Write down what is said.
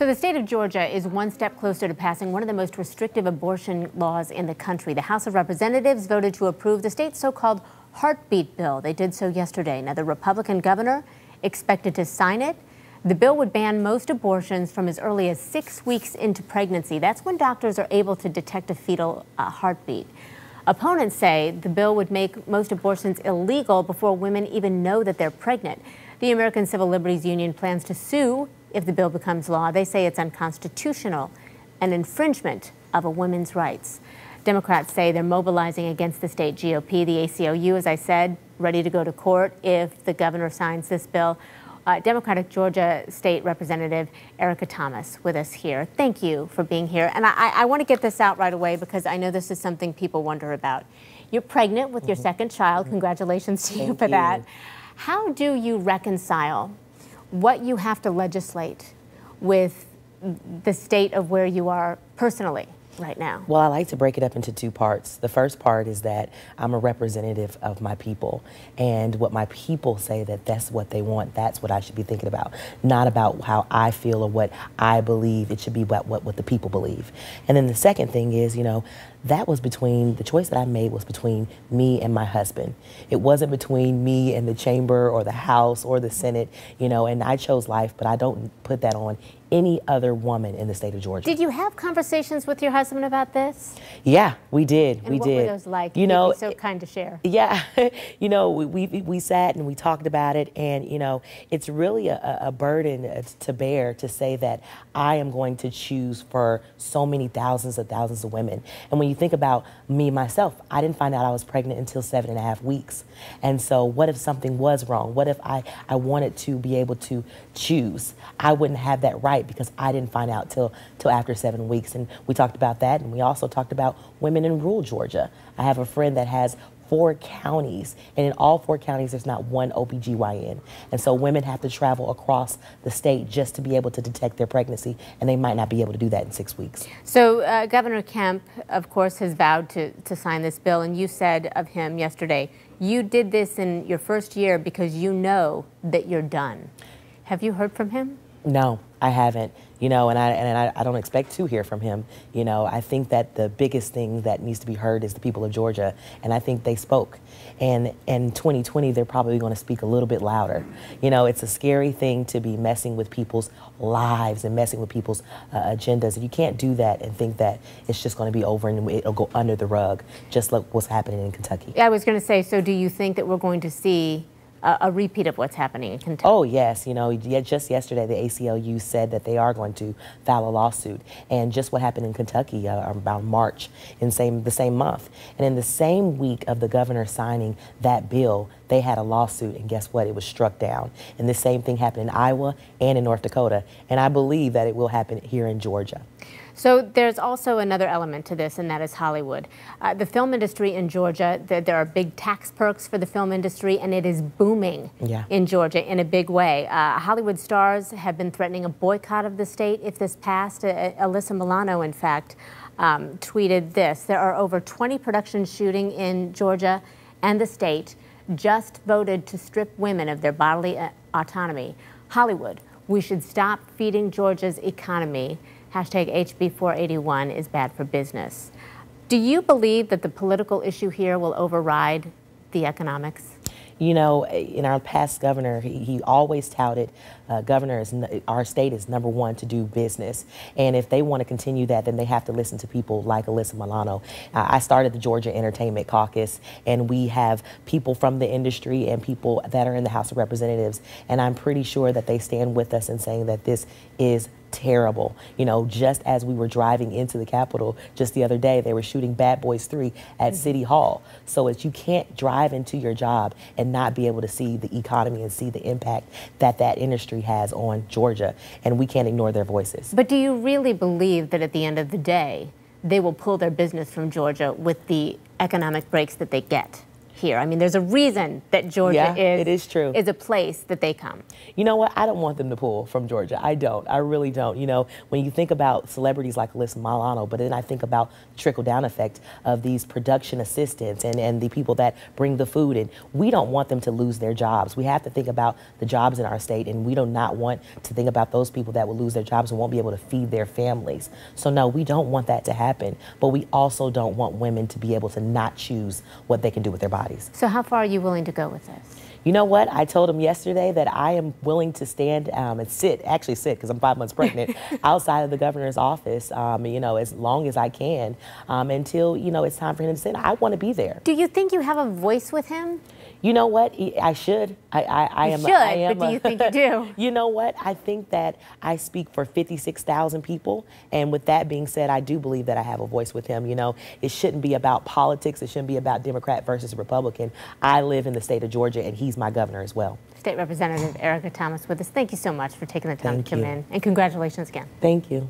So the state of Georgia is one step closer to passing one of the most restrictive abortion laws in the country. The House of Representatives voted to approve the state's so-called heartbeat bill. They did so yesterday. Now the Republican governor expected to sign it. The bill would ban most abortions from as early as six weeks into pregnancy. That's when doctors are able to detect a fetal uh, heartbeat. Opponents say the bill would make most abortions illegal before women even know that they're pregnant. The American Civil Liberties Union plans to sue if the bill becomes law. They say it's unconstitutional, an infringement of a woman's rights. Democrats say they're mobilizing against the state GOP. The ACLU, as I said, ready to go to court if the governor signs this bill. Uh, Democratic Georgia State Representative Erica Thomas with us here. Thank you for being here. And I, I want to get this out right away because I know this is something people wonder about. You're pregnant with mm -hmm. your mm-hmm. second child. Mm-hmm. Congratulations to you for you. that. How do you reconcile what you have to legislate with the state of where you are personally right now? Well, I like to break it up into two parts. The first part is that I'm a representative of my people, and what my people say that that's what they want, that's what I should be thinking about, not about how I feel or what I believe. It should be about what, what the people believe. And then the second thing is, you know, that was between the choice that I made was between me and my husband. It wasn't between me and the chamber or the House or the Senate, you know, and I chose life, but I don't put that on any other woman in the state of Georgia. Did you have conversations with your husband about this? Yeah, we did. And we what did. What were those like? You know, so kind to share. Yeah, you know, we, we, we sat and we talked about it, and you know, it's really a, a burden to bear to say that I am going to choose for so many thousands of thousands of women. And when you think about me myself, I didn't find out I was pregnant until seven and a half weeks. And so, what if something was wrong? What if I I wanted to be able to choose? I wouldn't have that right right because I didn't find out till till after seven weeks. And we talked about that, and we also talked about women in rural Georgia. I have a friend that has four counties, and in all four counties, there's not one OBGYN. And so women have to travel across the state just to be able to detect their pregnancy, and they might not be able to do that in six weeks. So uh, Governor Kemp, of course, has vowed to, to sign this bill, and you said of him yesterday, you did this in your first year because you know that you're done. Have you heard from him? No. I haven't, you know, and I and I, I, don't expect to hear from him. You know, I think that the biggest thing that needs to be heard is the people of Georgia, and I think they spoke. And in 2020, they're probably going to speak a little bit louder. You know, it's a scary thing to be messing with people's lives and messing with people's uh, agendas, and you can't do that and think that it's just going to be over and it'll go under the rug, just like what's happening in Kentucky. I was going to say, so do you think that we're going to see? a, a, repeat of what's happening in Kentucky. Oh, yes. You know, just yesterday, the ACLU said that they are going to file a lawsuit. And just what happened in Kentucky uh, about March in same, the same month. And in the same week of the governor signing that bill, they had a lawsuit. And guess what? It was struck down. And the same thing happened in Iowa and in North Dakota. And I believe that it will happen here in Georgia. So there's also another element to this, and that is Hollywood. Uh, the film industry in Georgia, the, there are big tax perks for the film industry, and it is booming yeah. in Georgia in a big way. Uh, Hollywood stars have been threatening a boycott of the state if this passed. Uh, Alyssa Milano, in fact, um, tweeted this. There are over 20 productions shooting in Georgia and the state just voted to strip women of their bodily uh, autonomy. Hollywood, we should stop feeding Georgia's economy hashtag HB481 is bad for business. Do you believe that the political issue here will override the economics? You know, in our past governor, he, he always touted, uh, governor, is our state is number one to do business. And if they want to continue that, then they have to listen to people like Alyssa Milano. Uh, I started the Georgia Entertainment Caucus, and we have people from the industry and people that are in the House of Representatives. And I'm pretty sure that they stand with us in saying that this is terrible. You know, just as we were driving into the Capitol just the other day, they were shooting Bad Boys 3 at mm-hmm. City Hall. So it's, you can't drive into your job and not be able to see the economy and see the impact that that industry has on Georgia. And we can't ignore their voices. But do you really believe that at the end of the day, they will pull their business from Georgia with the economic breaks that they get? here. I mean, there's a reason that Georgia yeah, is, it is, true. is a place that they come. You know what? I don't want them to pull from Georgia. I don't. I really don't. You know, when you think about celebrities like Liz Milano, but then I think about trickle down effect of these production assistants and, and the people that bring the food. And we don't want them to lose their jobs. We have to think about the jobs in our state, and we do not want to think about those people that will lose their jobs and won't be able to feed their families. So, no, we don't want that to happen. But we also don't want women to be able to not choose what they can do with their body. So, how far are you willing to go with this? You know what? I told him yesterday that I am willing to stand um, and sit, actually sit, because I'm five months pregnant, outside of the governor's office, um, you know, as long as I can um, until, you know, it's time for him to sit. I want to be there. Do you think you have a voice with him? You know what? I should. I, I, I am. should, a, I am but do you a, think you do? you know what? I think that I speak for 56,000 people, and with that being said, I do believe that I have a voice with him. You know, it shouldn't be about politics. It shouldn't be about Democrat versus Republican. I live in the state of Georgia, and he's my governor as well. State Representative Erica Thomas with us. Thank you so much for taking the time Thank to come you. in, and congratulations again. Thank you.